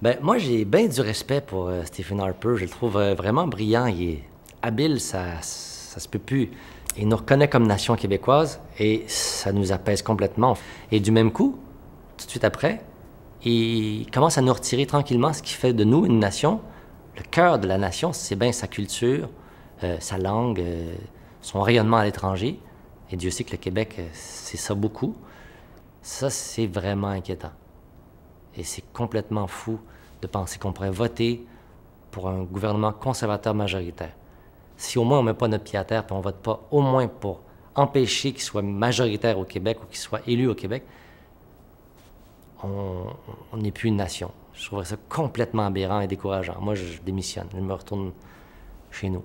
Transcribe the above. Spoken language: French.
Ben, moi, j'ai bien du respect pour euh, Stephen Harper. Je le trouve euh, vraiment brillant. Il est habile, ça, ça se peut plus. Il nous reconnaît comme nation québécoise et ça nous apaise complètement. Et du même coup, tout de suite après, il commence à nous retirer tranquillement ce qui fait de nous une nation. Le cœur de la nation, c'est bien sa culture, euh, sa langue, son rayonnement à l'étranger. Et Dieu sait que le Québec, c'est ça beaucoup. Ça, c'est vraiment inquiétant. Et c'est complètement fou de penser qu'on pourrait voter pour un gouvernement conservateur majoritaire. Si au moins on ne met pas notre pied à terre et on ne vote pas au moins pour empêcher qu'il soit majoritaire au Québec ou qu'il soit élu au Québec, on n'est plus une nation. Je trouverais ça complètement aberrant et décourageant. Moi, je démissionne. Je me retourne chez nous.